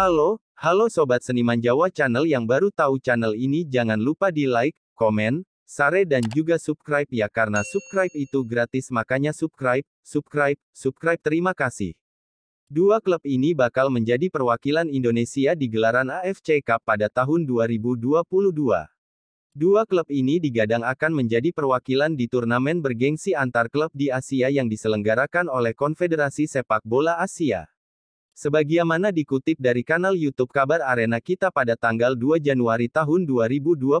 Halo, halo Sobat Seniman Jawa channel yang baru tahu channel ini jangan lupa di like, komen, share dan juga subscribe ya karena subscribe itu gratis makanya subscribe, subscribe, subscribe terima kasih. Dua klub ini bakal menjadi perwakilan Indonesia di gelaran AFC Cup pada tahun 2022. Dua klub ini digadang akan menjadi perwakilan di turnamen bergengsi antar klub di Asia yang diselenggarakan oleh Konfederasi Sepak Bola Asia. Sebagaimana dikutip dari kanal YouTube Kabar Arena kita pada tanggal 2 Januari tahun 2022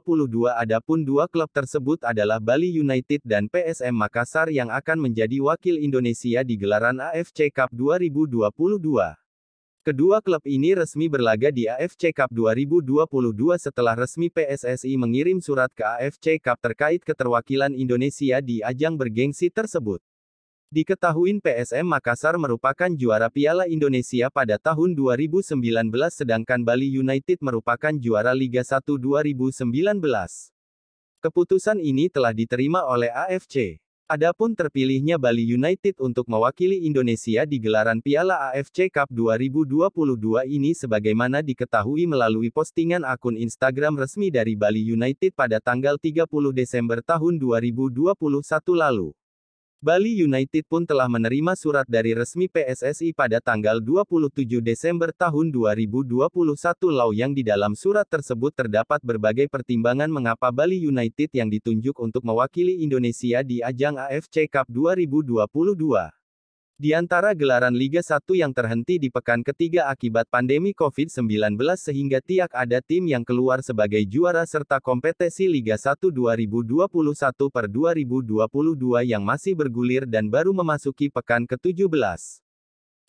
adapun dua klub tersebut adalah Bali United dan PSM Makassar yang akan menjadi wakil Indonesia di gelaran AFC Cup 2022. Kedua klub ini resmi berlaga di AFC Cup 2022 setelah resmi PSSI mengirim surat ke AFC Cup terkait keterwakilan Indonesia di ajang bergengsi tersebut. Diketahuin PSM Makassar merupakan juara Piala Indonesia pada tahun 2019 sedangkan Bali United merupakan juara Liga 1 2019. Keputusan ini telah diterima oleh AFC. Adapun terpilihnya Bali United untuk mewakili Indonesia di gelaran Piala AFC Cup 2022 ini sebagaimana diketahui melalui postingan akun Instagram resmi dari Bali United pada tanggal 30 Desember tahun 2021 lalu. Bali United pun telah menerima surat dari resmi PSSI pada tanggal 27 Desember tahun 2021 Lau yang di dalam surat tersebut terdapat berbagai pertimbangan mengapa Bali United yang ditunjuk untuk mewakili Indonesia di ajang AFC Cup 2022. Di antara gelaran Liga 1 yang terhenti di pekan ketiga akibat pandemi COVID-19 sehingga tiak ada tim yang keluar sebagai juara serta kompetisi Liga 1 2021 per 2022 yang masih bergulir dan baru memasuki pekan ke-17.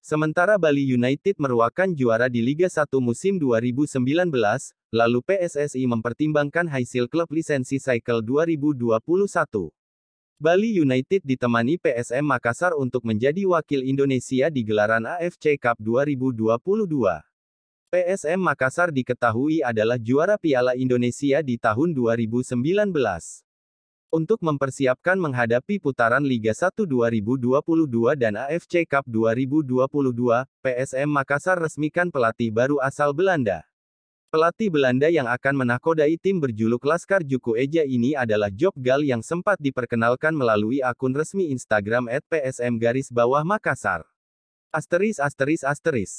Sementara Bali United meruakan juara di Liga 1 musim 2019, lalu PSSI mempertimbangkan hasil klub lisensi cycle 2021. Bali United ditemani PSM Makassar untuk menjadi wakil Indonesia di gelaran AFC Cup 2022. PSM Makassar diketahui adalah juara Piala Indonesia di tahun 2019. Untuk mempersiapkan menghadapi putaran Liga 1 2022 dan AFC Cup 2022, PSM Makassar resmikan pelatih baru asal Belanda. Pelatih Belanda yang akan menakodai tim berjuluk Laskar Juku Eja ini adalah Job Gal yang sempat diperkenalkan melalui akun resmi Instagram @psm bawah Makassar. Asteris asteris asteris.